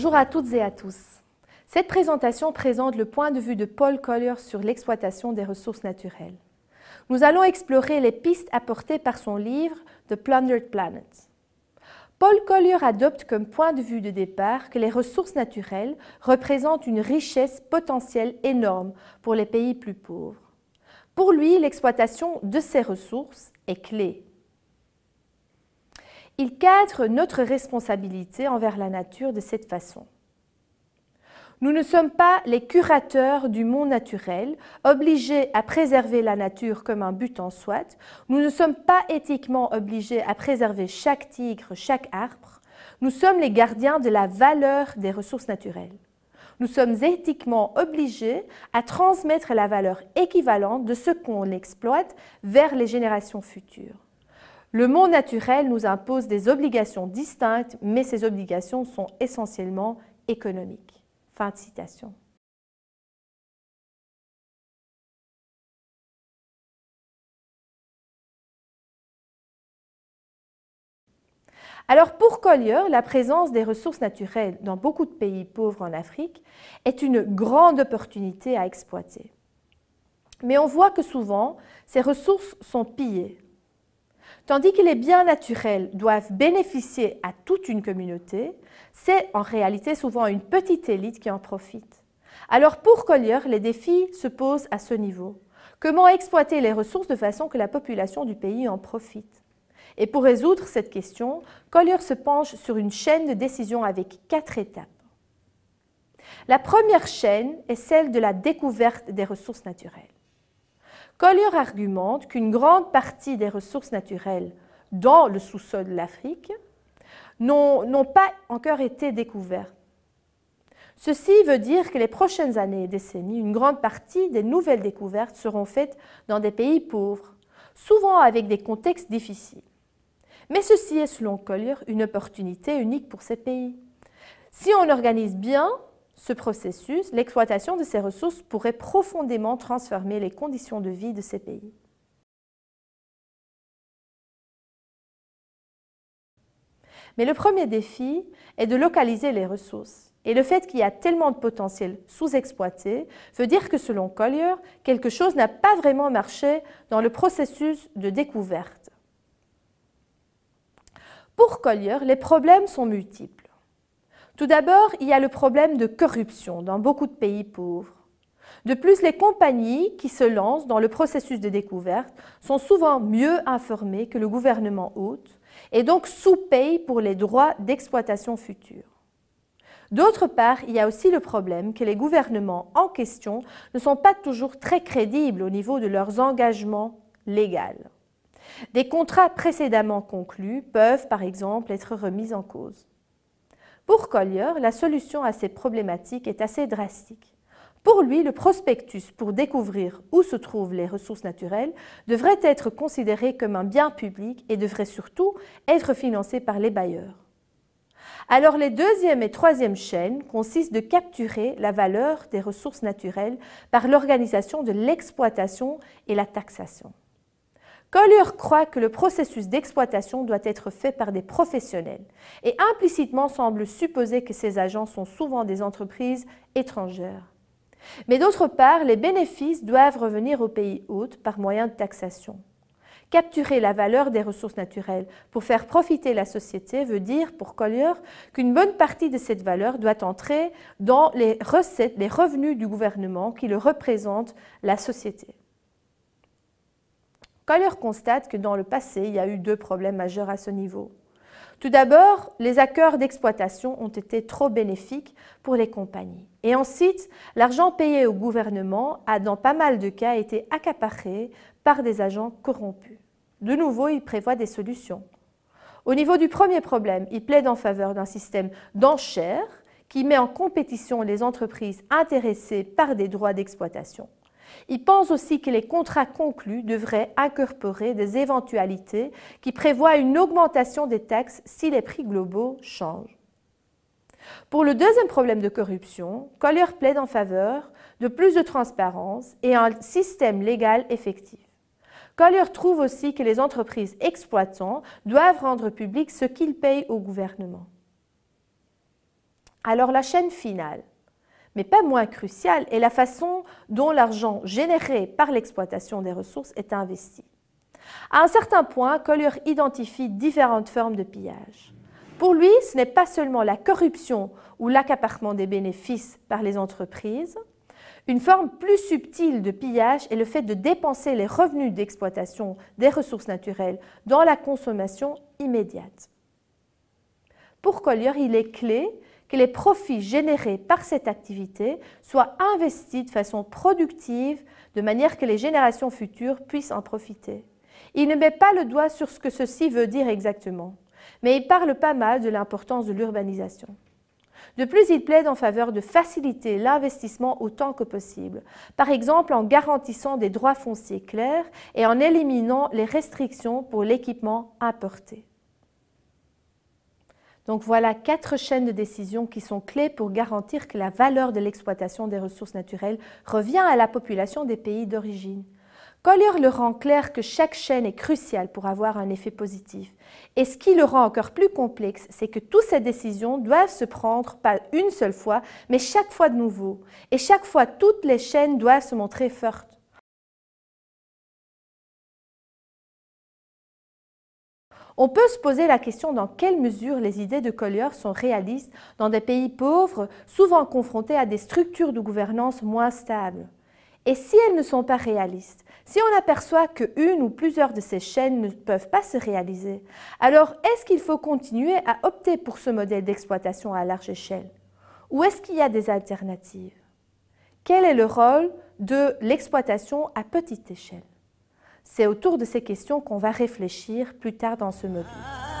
Bonjour à toutes et à tous. Cette présentation présente le point de vue de Paul Collier sur l'exploitation des ressources naturelles. Nous allons explorer les pistes apportées par son livre The Plundered Planet. Paul Collier adopte comme point de vue de départ que les ressources naturelles représentent une richesse potentielle énorme pour les pays plus pauvres. Pour lui, l'exploitation de ces ressources est clé. Il cadre notre responsabilité envers la nature de cette façon. Nous ne sommes pas les curateurs du monde naturel, obligés à préserver la nature comme un but en soi. Nous ne sommes pas éthiquement obligés à préserver chaque tigre, chaque arbre. Nous sommes les gardiens de la valeur des ressources naturelles. Nous sommes éthiquement obligés à transmettre la valeur équivalente de ce qu'on exploite vers les générations futures. Le monde naturel nous impose des obligations distinctes, mais ces obligations sont essentiellement économiques. Fin de citation. Alors pour Collier, la présence des ressources naturelles dans beaucoup de pays pauvres en Afrique est une grande opportunité à exploiter. Mais on voit que souvent, ces ressources sont pillées, Tandis que les biens naturels doivent bénéficier à toute une communauté, c'est en réalité souvent une petite élite qui en profite. Alors pour Collier, les défis se posent à ce niveau. Comment exploiter les ressources de façon que la population du pays en profite Et pour résoudre cette question, Collier se penche sur une chaîne de décision avec quatre étapes. La première chaîne est celle de la découverte des ressources naturelles. Collier argumente qu'une grande partie des ressources naturelles dans le sous-sol de l'Afrique n'ont pas encore été découvertes. Ceci veut dire que les prochaines années et décennies, une grande partie des nouvelles découvertes seront faites dans des pays pauvres, souvent avec des contextes difficiles. Mais ceci est, selon Collier, une opportunité unique pour ces pays. Si on organise bien ce processus, l'exploitation de ces ressources pourrait profondément transformer les conditions de vie de ces pays. Mais le premier défi est de localiser les ressources. Et le fait qu'il y a tellement de potentiel sous-exploité veut dire que selon Collier, quelque chose n'a pas vraiment marché dans le processus de découverte. Pour Collier, les problèmes sont multiples. Tout d'abord, il y a le problème de corruption dans beaucoup de pays pauvres. De plus, les compagnies qui se lancent dans le processus de découverte sont souvent mieux informées que le gouvernement hôte et donc sous-payent pour les droits d'exploitation futurs. D'autre part, il y a aussi le problème que les gouvernements en question ne sont pas toujours très crédibles au niveau de leurs engagements légaux. Des contrats précédemment conclus peuvent par exemple être remis en cause. Pour Collier, la solution à ces problématiques est assez drastique. Pour lui, le prospectus pour découvrir où se trouvent les ressources naturelles devrait être considéré comme un bien public et devrait surtout être financé par les bailleurs. Alors les deuxième et troisième chaînes consistent de capturer la valeur des ressources naturelles par l'organisation de l'exploitation et la taxation. Collier croit que le processus d'exploitation doit être fait par des professionnels et implicitement semble supposer que ces agents sont souvent des entreprises étrangères. Mais d'autre part, les bénéfices doivent revenir au pays hôte par moyen de taxation. Capturer la valeur des ressources naturelles pour faire profiter la société veut dire, pour Collier, qu'une bonne partie de cette valeur doit entrer dans les recettes, les revenus du gouvernement qui le représente la société. Collier constate que dans le passé, il y a eu deux problèmes majeurs à ce niveau. Tout d'abord, les accords d'exploitation ont été trop bénéfiques pour les compagnies. Et ensuite, l'argent payé au gouvernement a dans pas mal de cas été accaparé par des agents corrompus. De nouveau, il prévoit des solutions. Au niveau du premier problème, il plaide en faveur d'un système d'enchères qui met en compétition les entreprises intéressées par des droits d'exploitation. Il pense aussi que les contrats conclus devraient incorporer des éventualités qui prévoient une augmentation des taxes si les prix globaux changent. Pour le deuxième problème de corruption, Collier plaide en faveur de plus de transparence et un système légal effectif. Collier trouve aussi que les entreprises exploitant doivent rendre public ce qu'ils payent au gouvernement. Alors la chaîne finale, mais pas moins cruciale, est la façon dont l'argent généré par l'exploitation des ressources est investi. À un certain point, Collier identifie différentes formes de pillage. Pour lui, ce n'est pas seulement la corruption ou l'accaparement des bénéfices par les entreprises. Une forme plus subtile de pillage est le fait de dépenser les revenus d'exploitation des ressources naturelles dans la consommation immédiate. Pour Collier, il est clé que les profits générés par cette activité soient investis de façon productive, de manière que les générations futures puissent en profiter. Il ne met pas le doigt sur ce que ceci veut dire exactement, mais il parle pas mal de l'importance de l'urbanisation. De plus, il plaide en faveur de faciliter l'investissement autant que possible, par exemple en garantissant des droits fonciers clairs et en éliminant les restrictions pour l'équipement importé. Donc voilà quatre chaînes de décision qui sont clés pour garantir que la valeur de l'exploitation des ressources naturelles revient à la population des pays d'origine. Collier le rend clair que chaque chaîne est cruciale pour avoir un effet positif. Et ce qui le rend encore plus complexe, c'est que toutes ces décisions doivent se prendre pas une seule fois, mais chaque fois de nouveau. Et chaque fois, toutes les chaînes doivent se montrer fortes. On peut se poser la question dans quelle mesure les idées de Collier sont réalistes dans des pays pauvres, souvent confrontés à des structures de gouvernance moins stables. Et si elles ne sont pas réalistes, si on aperçoit qu'une ou plusieurs de ces chaînes ne peuvent pas se réaliser, alors est-ce qu'il faut continuer à opter pour ce modèle d'exploitation à large échelle Ou est-ce qu'il y a des alternatives Quel est le rôle de l'exploitation à petite échelle c'est autour de ces questions qu'on va réfléchir plus tard dans ce module.